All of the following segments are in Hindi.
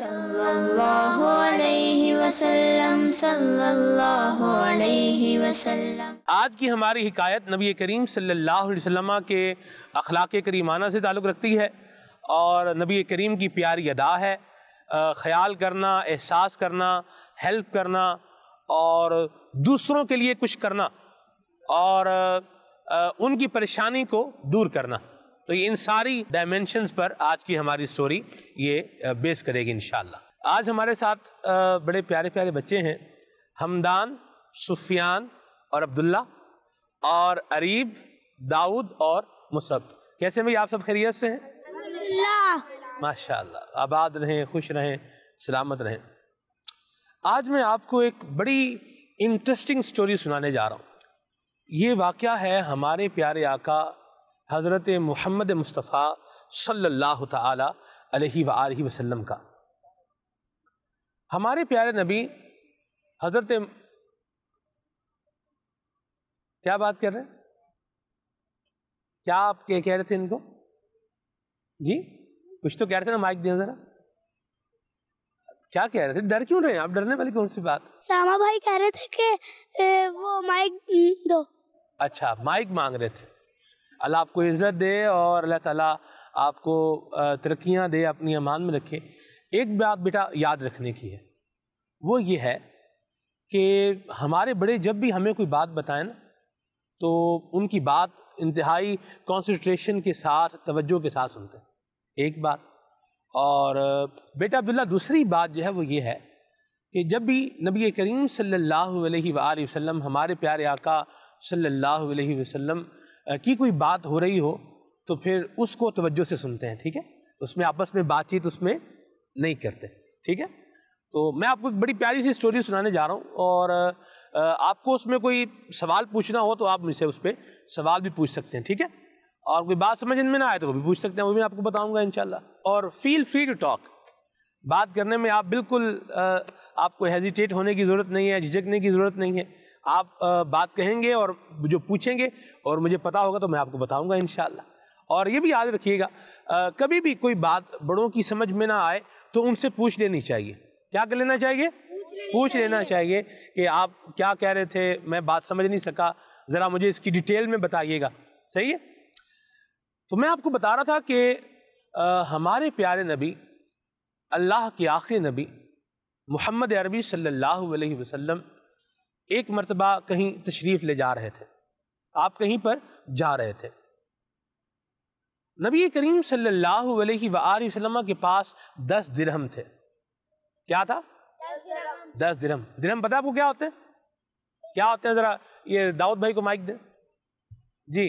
आज की हमारी हिकायत नबी करीम सल्लल्लाहु अलैहि वसल्लम के अखलाक करीमाना से ताल्लुक़ रखती है और नबी करीम की प्यारी अदा है ख्याल करना एहसास करना हेल्प करना और दूसरों के लिए कुछ करना और उनकी परेशानी को दूर करना तो इन सारी डायमेंशंस पर आज की हमारी स्टोरी ये बेस करेगी इन आज हमारे साथ बड़े प्यारे प्यारे बच्चे हैं हमदान सुफियान और अब्दुल्ला और अरीब दाऊद और मुसब कैसे भाई आप सब खैरियत से हैं माशाल्लाह आबाद रहें खुश रहें सलामत रहें आज मैं आपको एक बड़ी इंटरेस्टिंग स्टोरी सुनाने जा रहा हूँ ये वाक़ है हमारे प्यारे आका हज़रत मोहम्मद मुस्तफ़ा सल्लल्लाहु अलैहि अलैहि वसल्लम का हमारे प्यारे नबी हज़रत क्या बात कर रहे हैं क्या आप क्या कह रहे थे इनको जी कुछ तो कह रहे थे ना माइक दिया जरा क्या कह रहे थे डर क्यों रहे हैं आप डरने वाली कौन सी बात सामा भाई कह रहे थे कि वो माइक हम्म, दो अच्छा माइक मांग रहे थे अल्लाह आपको इज़्ज़त दे और अल्लाह ताला आपको तरक्याँ दे अपनी अमान में रखे एक बात बेटा याद रखने की है वो ये है कि हमारे बड़े जब भी हमें कोई बात बताएं ना तो उनकी बात इंतहाई कॉन्सनट्रेशन के साथ तवज्जो के साथ सुनते हैं एक बात और बेटा अब्दुल्ला दूसरी बात जो है वो ये है कि जब भी नबी करीम सल्लल्लाहु अलैहि वसल्लम हमारे प्यारे आका सल्लल्लाहु अलैहि वसल्लम की कोई बात हो रही हो तो फिर उसको तवज्जो से सुनते हैं ठीक है उसमें आपस में बातचीत उसमें नहीं करते ठीक है तो मैं आपको एक बड़ी प्यारी सी स्टोरी सुनाने जा रहा हूँ और आपको उसमें कोई सवाल पूछना हो तो आप मुझसे उस पर सवाल भी पूछ सकते हैं ठीक है और कोई बात समझ में ना आए तो वो भी पूछ सकते हैं वो भी आपको बताऊंगा इनशाला और फील फ्री टू टॉक बात करने में आप बिल्कुल आपको हेजिटेट होने की ज़रूरत नहीं है झिझकने की ज़रूरत नहीं है आप बात कहेंगे और जो पूछेंगे और मुझे पता होगा तो मैं आपको बताऊंगा इन और ये भी याद रखिएगा कभी भी कोई बात बड़ों की समझ में ना आए तो उनसे पूछ लेनी चाहिए क्या कर लेना चाहिए पूछ लेना चाहिए कि आप क्या कह रहे थे मैं बात समझ नहीं सका ज़रा मुझे इसकी डिटेल में बताइएगा सही है तो मैं आपको बता रहा था कि हमारे प्यारे नबी अल्लाह के आखिरी नबी मोहम्मद अरबी सल्लल्लाहु अलैहि वसल्लम एक मरतबा कहीं तशरीफ़ ले जा रहे थे आप कहीं पर जा रहे थे नबी करीम सल्लल्लाहु अलैहि वसल्लम के पास दस दिरहम थे क्या था दस दिरहम दिरहम बता आपको क्या होते हैं क्या होते हैं ज़रा ये दाऊद भाई को माइक दे जी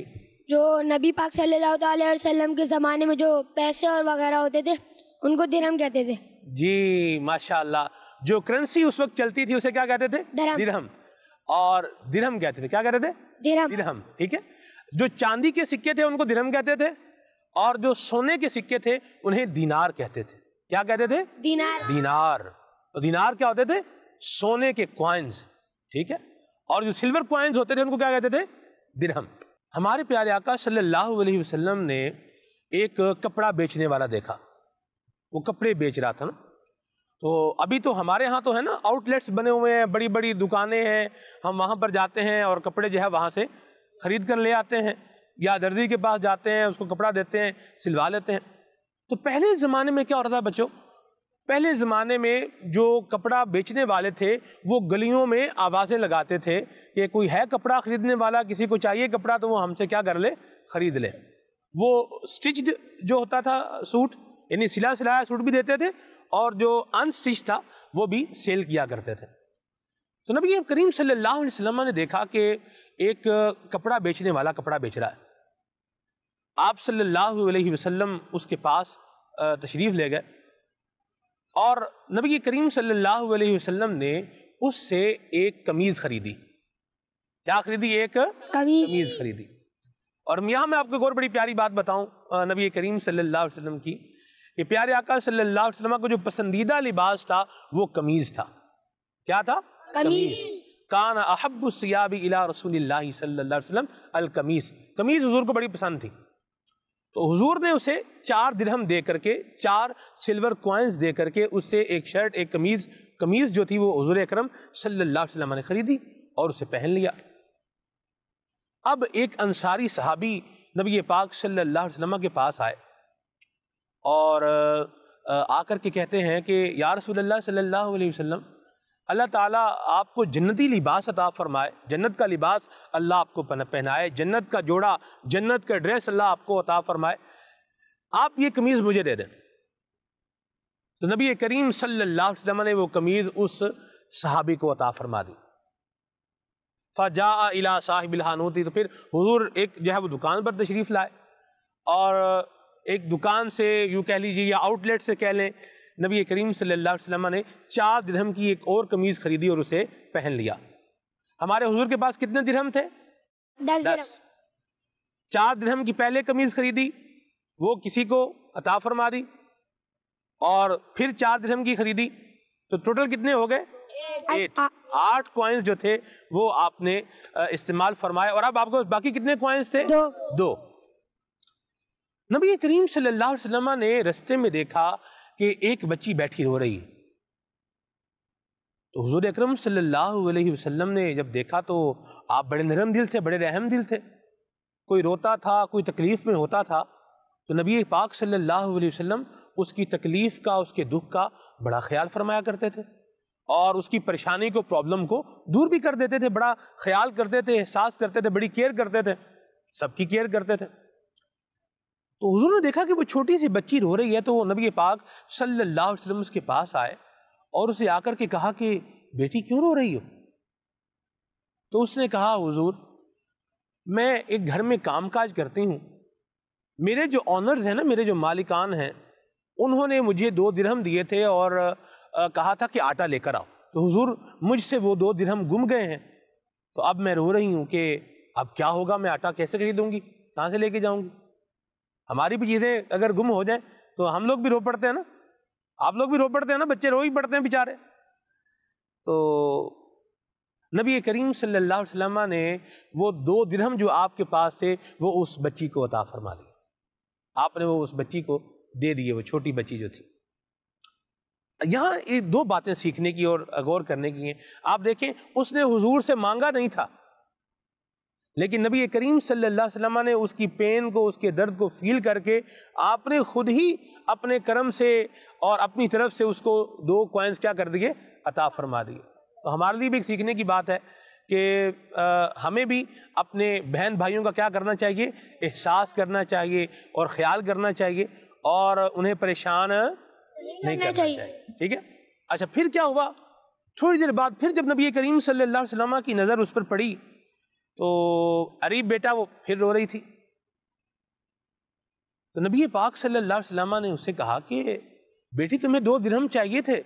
जो नबी पाक सल्लल्लाहु अलैहि वसल्लम के ज़माने में जो पैसे और वगैरह होते थे उनको दिरहम कहते थे जी माशाल्लाह जो करेंसी उस वक्त चलती थी उसे क्या कहते थे दिरहम और दिरहम कहते थे क्या कहते थे दिरहम दिरहम ठीक है जो चांदी के सिक्के थे उनको दिरहम कहते थे और जो सोने के सिक्के थे उन्हें दीनार कहते थे क्या कहते थे दीनार दीनार तो दीनार क्या होते थे सोने के क्वाइंस ठीक है और जो सिल्वर क्वाइंस होते थे उनको क्या कहते थे दिरहम हमारे प्यारे आका सल्लल्लाहु अलैहि वसल्लम ने एक कपड़ा बेचने वाला देखा वो कपड़े बेच रहा था ना तो अभी तो हमारे यहाँ तो है ना आउटलेट्स बने हुए हैं बड़ी बड़ी दुकानें हैं हम वहाँ पर जाते हैं और कपड़े जो है वहाँ से ख़रीद कर ले आते हैं या दर्जी के पास जाते हैं उसको कपड़ा देते हैं सिलवा लेते हैं तो पहले ज़माने में क्या होता था बच्चों पहले ज़माने में जो कपड़ा बेचने वाले थे वो गलियों में आवाज़ें लगाते थे कि कोई है कपड़ा ख़रीदने वाला किसी को चाहिए कपड़ा तो वो हमसे क्या कर ले ख़रीद ले वो स्टिच्ड जो होता था सूट यानी सिला सिलाया सूट भी देते थे और जो अनस्टिच था वो भी सेल किया करते थे तो नबी करीम सल्लल्लाहु अलैहि वसल्लम ने देखा कि एक कपड़ा बेचने वाला कपड़ा बेच रहा है आप सल्लल्लाहु अलैहि वसल्लम उसके पास तशरीफ़ ले गए और नबी करीम सल्लल्लाहु अलैहि वसल्लम ने उससे एक कमीज़ ख़रीदी क्या खरीदी एक कमीज, खरीदी और मियाँ मैं आपको एक और बड़ी प्यारी बात बताऊं नबी करीम सल्लल्लाहु अलैहि वसल्लम की कि प्यारे आका सल्लल्लाहु अलैहि वसल्लम का जो पसंदीदा लिबास था वो कमीज था क्या था कमीज कान अहब सियाबी इला रसूल सल्लाम अल कमीज कमीज हजूर को बड़ी पसंद थी तो हुजूर ने उसे चार दिरहम दे करके चार सिल्वर कॉइन्स दे करके उससे एक शर्ट एक कमीज़ कमीज़ जो थी वो हजूर अक्रम सल्लल्लाहु अलैहि वसल्लम ने ख़रीदी और उसे पहन लिया अब एक अंसारी सहाबी नबी पाक सल्लल्लाहु अलैहि वसल्लम के पास आए और आकर के कहते हैं कि या रसूल सल्ला वसम अल्लाह ताला आपको जन्नती लिबास अता फरमाए जन्नत का लिबास अल्लाह आपको पहनाए जन्नत का जोड़ा जन्नत का ड्रेस अल्लाह आपको अता फरमाए आप ये कमीज़ मुझे दे दें तो नबी करीम सल्लल्लाहु अलैहि वसल्लम ने वो कमीज़ उस सहाबी को अता फरमा दी फ़ाजा अला साहिब हानूती तो फिर हजूर एक जो है वो दुकान पर तशरीफ़ लाए और एक दुकान से यूँ कह लीजिए या आउटलेट से कह लें नबी करीम सल्लल्लाहु अलैहि वसल्लम ने चार दिरहम की एक और कमीज़ खरीदी और उसे पहन लिया हमारे हुजूर के पास कितने दिरहम थे दस, दस। चार दिरहम की पहले कमीज़ खरीदी वो किसी को अता फरमा दी और फिर चार दिरहम की खरीदी तो टोटल कितने हो गए एट आठ क्वाइंस जो थे वो आपने इस्तेमाल फरमाए और अब आपको बाकी कितने क्वाइंस थे दो, दो। नबी करीम सल्लल्लाहु अलैहि वसल्लम ने रस्ते में देखा कि एक बच्ची बैठी रो रही तो हजूर अक्रम सल्लल्लाहु वसल्लम ने जब देखा तो आप बड़े नरम दिल थे बड़े रहम दिल थे कोई रोता था कोई तकलीफ़ में होता था तो नबी पाक सल्लल्लाहु अलैहि वसल्लम उसकी तकलीफ़ का उसके दुख का बड़ा ख्याल फरमाया करते थे और उसकी परेशानी को प्रॉब्लम को दूर भी कर देते थे बड़ा ख्याल करते थे एहसास करते थे बड़ी केयर करते थे सबकी केयर करते थे तो हजूर ने देखा कि वो छोटी सी बच्ची रो रही है तो वो नबी पाक सल्ला वसलम उसके पास आए और उसे आकर के कहा कि बेटी क्यों रो रही हो तो उसने कहा हुजूर मैं एक घर में काम काज करती हूँ मेरे जो ऑनर्स हैं ना मेरे जो मालिकान हैं उन्होंने मुझे दो दिरहम दिए थे और आ, कहा था कि आटा लेकर आओ तो हुजूर मुझसे वो दो दिरहम गुम गए हैं तो अब मैं रो रही हूँ कि अब क्या होगा मैं आटा कैसे खरीदूँगी कहाँ से लेके जाऊँगी हमारी भी चीज़ें अगर गुम हो जाए तो हम लोग भी रो पड़ते हैं ना आप लोग भी रो पड़ते हैं ना बच्चे रो ही पड़ते हैं बेचारे तो नबी करीम सल्लल्लाहु अलैहि वसल्लम ने वो दो दिरहम जो आपके पास थे वो उस बच्ची को अता फरमा दी आपने वो उस बच्ची को दे दिए वो छोटी बच्ची जो थी यहाँ ये दो बातें सीखने की और गौर करने की हैं आप देखें उसने हुजूर से मांगा नहीं था लेकिन नबी करीम सल्लल्लाहु अलैहि वसल्लम ने उसकी पेन को उसके दर्द को फील करके आपने खुद ही अपने कर्म से और अपनी तरफ से उसको दो क्वाइंस क्या कर दिए अता फरमा दिए तो हमारे लिए भी एक सीखने की बात है कि हमें भी अपने बहन भाइयों का क्या करना चाहिए एहसास करना चाहिए और ख्याल करना चाहिए और उन्हें परेशान नहीं, करना चाहिए।, चाहिए ठीक है अच्छा फिर क्या हुआ थोड़ी देर बाद फिर जब नबी करीम सल्लल्लाहु अलैहि वसल्लम की नज़र उस पर पड़ी तो अरीब बेटा वो फिर रो रही थी तो नबी पाक सल्लल्लाहु अलैहि वसल्लम ने उसे कहा कि बेटी तुम्हें दो दिरहम चाहिए थे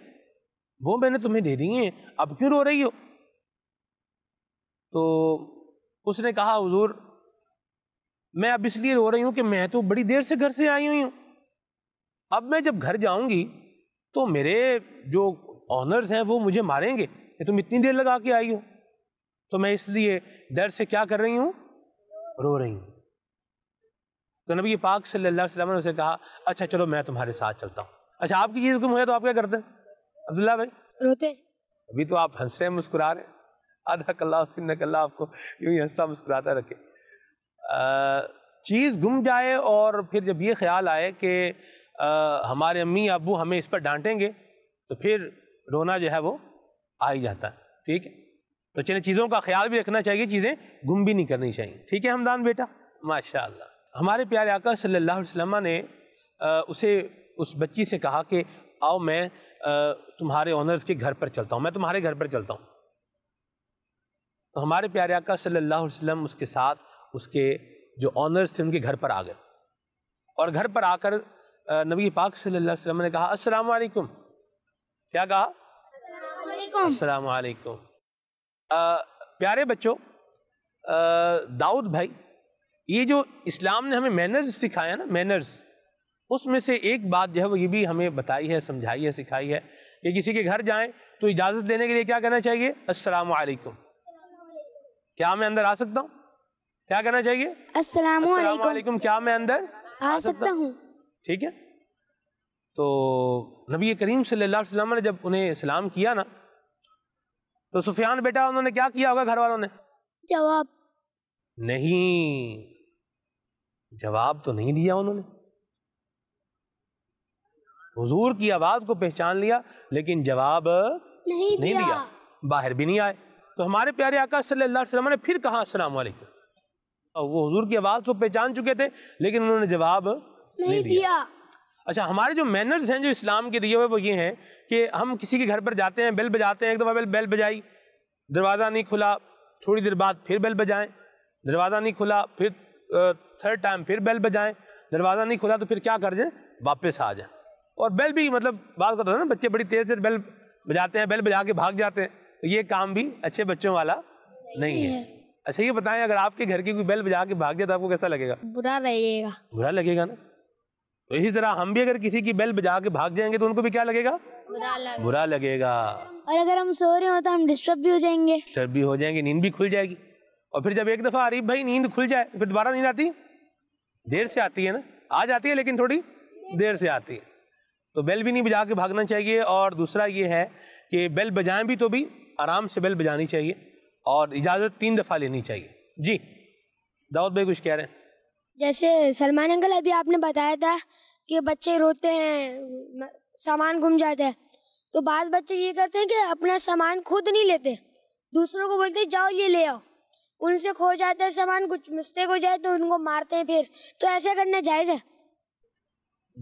वो मैंने तुम्हें दे दिए अब क्यों रो रही हो तो उसने कहा हुजूर मैं अब इसलिए रो रही हूँ कि मैं तो बड़ी देर से घर से आई हुई हूँ अब मैं जब घर जाऊंगी तो मेरे जो ऑनर्स हैं वो मुझे मारेंगे कि तुम इतनी देर लगा के आई हो तो मैं इसलिए डर से क्या कर रही हूँ रो रही हूँ तो नबी पाक सल्लल्लाहु अलैहि वसल्लम ने उसे कहा अच्छा चलो मैं तुम्हारे साथ चलता हूँ अच्छा आपकी चीज़ गुम हो तो आप क्या करते हैं अब्दुल्ला भाई रोते अभी तो आप हंस रहे मुस्कुरा रहे आधा कल्ला सिन्न कल्ला आपको यूं ही हंसा मुस्कुराता रखे चीज़ गुम जाए और फिर जब ये ख्याल आए कि हमारे अम्मी अबू हमें इस पर डांटेंगे तो फिर रोना जो है वो आ ही जाता है ठीक है तो चलिए चीज़ों का ख्याल भी रखना चाहिए चीज़ें गुम भी नहीं करनी चाहिए ठीक है हमदान बेटा माशा हमारे प्यारे आका सल्ला वसलम ने उसे उस बच्ची से कहा कि आओ मैं तुम्हारे ऑनर्स के घर पर चलता हूँ मैं तुम्हारे घर पर चलता हूँ तो हमारे प्यारे आका सल्लल्लाहु अलैहि वसल्लम उसके साथ उसके जो ऑनर्स थे उनके घर पर आ गए और घर पर आकर नबी पाक सल्लल्लाहु अलैहि वसल्लम ने कहा अस्सलाम वालेकुम क्या कहा अस्सलाम वालेकुम प्यारे बच्चों दाऊद भाई ये जो इस्लाम ने हमें मैनर्स सिखाया ना मैनर्स उसमें से एक बात जो है वो ये भी हमें बताई है समझाई है सिखाई है कि किसी के घर जाएं तो इजाज़त देने के लिए क्या कहना चाहिए अस्सलाम वालेकुम क्या मैं अंदर आ सकता हूँ क्या कहना चाहिए अस्सलाम वालेकुम क्या मैं अंदर आ सकता हूँ ठीक है तो नबी करीम सल्लल्लाहु अलैहि वसल्लम ने जब उन्हें सलाम किया ना तो सुफियान बेटा उन्होंने क्या किया होगा घर वालों ने जवाब नहीं जवाब तो नहीं दिया उन्होंने हुजूर की आवाज को पहचान लिया लेकिन जवाब नहीं, नहीं दिया।, दिया बाहर भी नहीं आए तो हमारे प्यारे आका सल्लल्लाहु अलैहि वसल्लम ने फिर कहा अस्सलाम वालेकुम वो हुजूर की आवाज को पहचान चुके थे लेकिन उन्होंने जवाब नहीं, नहीं दिया, दिया। अच्छा हमारे जो मैनर्स हैं जो इस्लाम के दिए हुए वो ये हैं कि हम किसी के घर पर जाते हैं बेल बजाते हैं एक दफ़ा बेल बेल बजाई दरवाज़ा नहीं खुला थोड़ी देर बाद फिर बेल बजाएं दरवाज़ा नहीं खुला फिर थर्ड टाइम फिर बेल बजाएं दरवाज़ा नहीं खुला तो फिर क्या कर जाए वापस आ जाए और बेल भी मतलब बात करता था ना बच्चे बड़ी तेज़ तेज बेल बजाते हैं बेल बजा के भाग जाते हैं तो ये काम भी अच्छे बच्चों वाला नहीं है अच्छा ये बताएं अगर आपके घर की कोई बेल बजा के भाग जाए तो आपको कैसा लगेगा बुरा लगेगा बुरा लगेगा ना तो इसी तरह हम भी अगर किसी की बेल बजा के भाग जाएंगे तो उनको भी क्या लगेगा बुरा लगेगा और अगर हम सो रहे हो तो हम डिस्टर्ब भी हो जाएंगे डिस्टर्ब भी हो जाएंगे नींद भी खुल जाएगी और फिर जब एक दफा अरे भाई नींद खुल जाए फिर दोबारा नींद आती देर से आती है ना आ जाती है लेकिन थोड़ी देर से आती है तो बेल भी नहीं बजा के भागना चाहिए और दूसरा ये है कि बेल बजाएं भी तो भी आराम से बेल बजानी चाहिए और इजाज़त तीन दफ़ा लेनी चाहिए जी दाऊद भाई कुछ कह रहे हैं जैसे सलमान अंकल अभी आपने बताया था कि बच्चे रोते हैं सामान घूम जाता है तो बाद बच्चे ये करते हैं कि अपना सामान खुद नहीं लेते दूसरों को बोलते जाओ ये ले आओ उनसे खो जाता है सामान कुछ मिस्टेक हो जाए तो उनको मारते हैं फिर तो ऐसा करना जायज़ है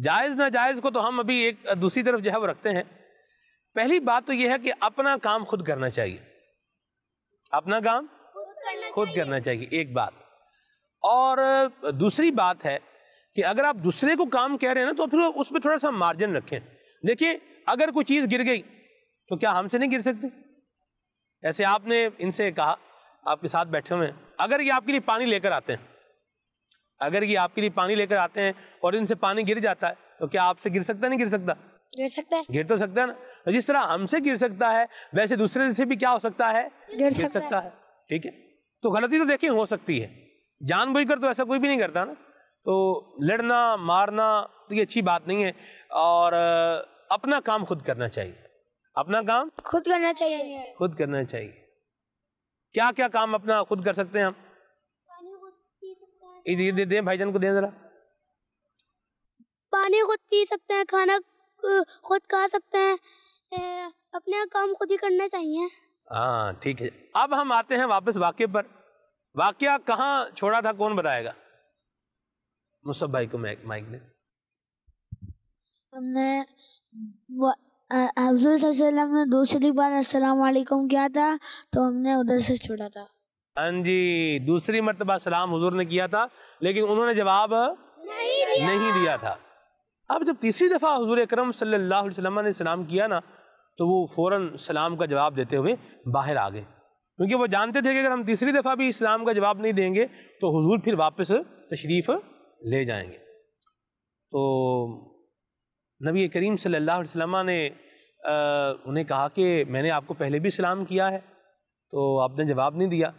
जायज़ ना जायज़ को तो हम अभी एक दूसरी तरफ जो है वो रखते हैं पहली बात तो यह है कि अपना काम खुद करना चाहिए अपना काम खुद करना चाहिए एक बात और दूसरी बात है कि अगर आप दूसरे को काम कह रहे हैं ना तो फिर उसमें थोड़ा सा मार्जिन रखें देखिए अगर कोई चीज़ गिर गई तो क्या हमसे नहीं गिर सकती ऐसे आपने इनसे कहा आपके साथ बैठे हुए हैं अगर ये आपके लिए पानी लेकर आते हैं अगर ये आपके लिए पानी लेकर आते हैं और इनसे पानी गिर जाता है तो क्या आपसे गिर सकता नहीं गिर सकता गिर सकता है गिर तो सकता है ना तो जिस तरह हमसे गिर सकता है वैसे दूसरे से भी क्या हो सकता है गिर, गिर सकता, सकता है ठीक है तो गलती तो देखिए हो सकती है जानबूझकर तो ऐसा कोई भी नहीं करता ना तो लड़ना मारना तो ये अच्छी बात नहीं है और अपना काम खुद करना चाहिए अपना काम खुद करना चाहिए खुद करना चाहिए क्या क्या काम अपना खुद कर सकते हैं हम इधर दे भाई जान को दे जरा पानी खुद पी सकते हैं खाना खुद खा सकते हैं अपना काम खुद ही करना चाहिए हाँ ठीक है अब हम आते हैं वापस वाक्य पर वाक्य कहां छोड़ा था कौन बताएगा मुसब भाई को माइक ने हमने हजरत ने दूसरी बार अस्सलाम वालेकुम किया था तो हमने उधर से छोड़ा था हाँ जी दूसरी मरतबा सलाम हुजूर ने किया था लेकिन उन्होंने जवाब नहीं दिया, नहीं दिया था अब जब तीसरी दफ़ा हजूर अक्रम सल्लल्लाहु अलैहि वसल्लम ने सलाम किया ना तो वो फ़ौरन सलाम का जवाब देते हुए बाहर आ गए क्योंकि वो जानते थे कि अगर हम तीसरी दफ़ा भी इस्लाम का जवाब नहीं देंगे तो हुजूर फिर वापस तशरीफ़ ले जाएंगे तो नबी करीम सल्लल्लाहु अलैहि वसल्लम ने आ, उन्हें कहा कि मैंने आपको पहले भी सलाम किया है तो आपने जवाब नहीं दिया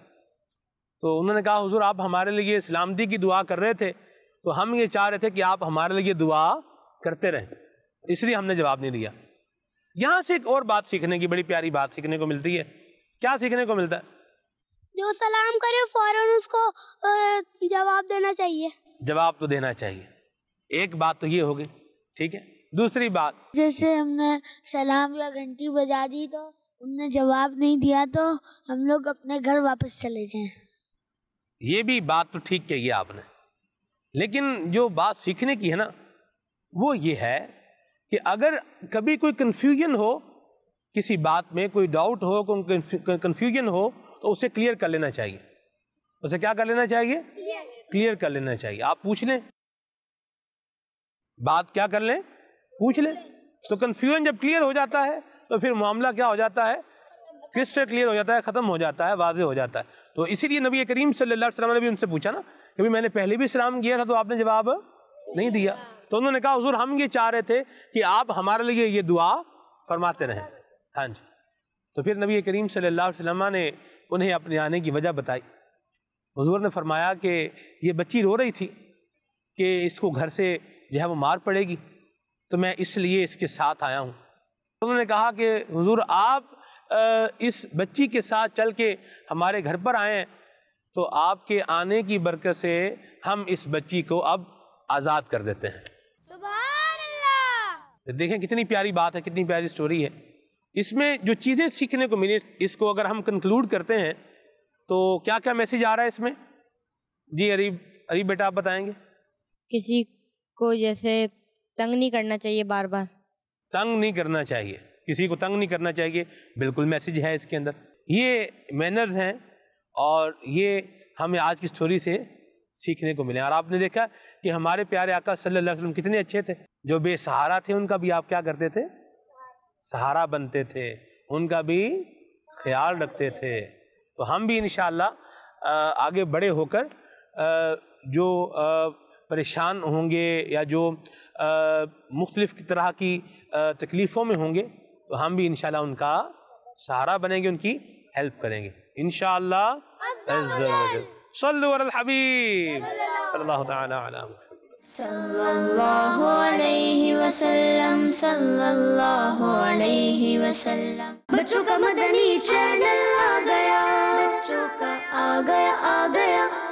तो उन्होंने कहा हुजूर आप हमारे लिए सलामती की दुआ कर रहे थे तो हम ये चाह रहे थे कि आप हमारे लिए दुआ करते रहें इसलिए हमने जवाब नहीं दिया यहाँ से एक और बात सीखने की बड़ी प्यारी बात सीखने को मिलती है क्या सीखने को मिलता है जो सलाम करे फौरन उसको जवाब देना चाहिए जवाब तो देना चाहिए एक बात तो ये होगी ठीक है दूसरी बात जैसे हमने सलाम या घंटी बजा दी तो उनने जवाब नहीं दिया तो हम लोग अपने घर वापस चले जाएं। ये भी बात तो ठीक कही आपने लेकिन जो बात सीखने की है ना वो ये है कि अगर कभी कोई कंफ्यूजन हो किसी बात में कोई डाउट हो कोई कन्फ्यूजन हो तो उसे क्लियर कर लेना चाहिए उसे क्या कर लेना चाहिए क्लियर कर लेना चाहिए आप पूछ लें बात क्या कर लें पूछ लें तो कन्फ्यूजन जब क्लियर हो जाता है तो फिर मामला क्या हो जाता है से क्लियर हो जाता है ख़त्म हो जाता है वाजे हो जाता है तो इसीलिए नबी करीम सल्लल्लाहु अलैहि वसल्लम ने भी उनसे पूछा ना कि भाई मैंने पहले भी सलाम किया था तो आपने जवाब नहीं दिया तो उन्होंने कहा हजूर हम ये चाह रहे थे कि आप हमारे लिए ये दुआ फरमाते रहें हाँ जी तो फिर नबी करीम सल्लल्लाहु अलैहि वसल्लम ने उन्हें अपने आने की वजह बताई हजूर ने फरमाया कि ये बच्ची रो रही थी कि इसको घर से जो है वो मार पड़ेगी तो मैं इसलिए इसके साथ आया हूँ उन्होंने कहा कि हुजूर आप इस बच्ची के साथ चल के हमारे घर पर आए तो आपके आने की बरकत से हम इस बच्ची को अब आज़ाद कर देते हैं तो देखें कितनी प्यारी बात है कितनी प्यारी स्टोरी है इसमें जो चीज़ें सीखने को मिली इसको अगर हम कंक्लूड करते हैं तो क्या क्या मैसेज आ रहा है इसमें जी अरीब अरीब बेटा आप बताएंगे किसी को जैसे तंग नहीं करना चाहिए बार बार तंग नहीं करना चाहिए किसी को तंग नहीं करना चाहिए बिल्कुल मैसेज है इसके अंदर ये मैनर्स हैं और ये हमें आज की स्टोरी से सीखने को मिले और आपने देखा कि हमारे प्यारे आका सल्लल्लाहु अलैहि वसल्लम कितने अच्छे थे जो बेसहारा थे उनका भी आप क्या करते थे सहारा बनते थे उनका भी ख्याल रखते थे तो हम भी इन आगे बड़े होकर जो परेशान होंगे या जो मुख्तलिफ़ तरह की तकलीफ़ों में होंगे तो हम भी इन उनका सहारा बनेंगे उनकी हेल्प करेंगे इन शबीब सल्लल्लाहु अलैहि वसल्लम सल्लल्लाहु बच्चों का मदनी चैनल आ गया बच्चों का आ गया आ गया